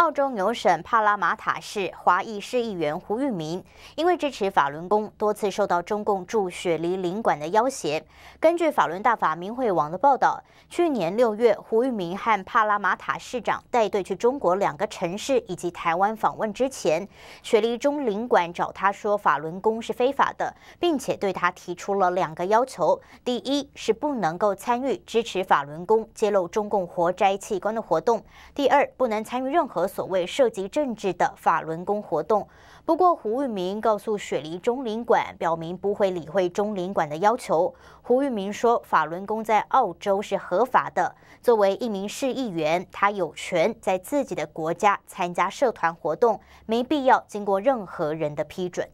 澳洲纽省帕拉马塔市华裔市议员胡玉明，因为支持法轮功，多次受到中共驻雪梨领馆的要挟。根据法轮大法明慧网的报道，去年六月，胡玉明和帕拉马塔市长带队去中国两个城市以及台湾访问之前，雪梨中领馆找他说法轮功是非法的，并且对他提出了两个要求：第一是不能够参与支持法轮功揭露中共活摘器官的活动；第二不能参与任何。所谓涉及政治的法轮功活动，不过胡玉明告诉雪梨中领馆，表明不会理会中领馆的要求。胡玉明说法轮功在澳洲是合法的，作为一名市议员，他有权在自己的国家参加社团活动，没必要经过任何人的批准。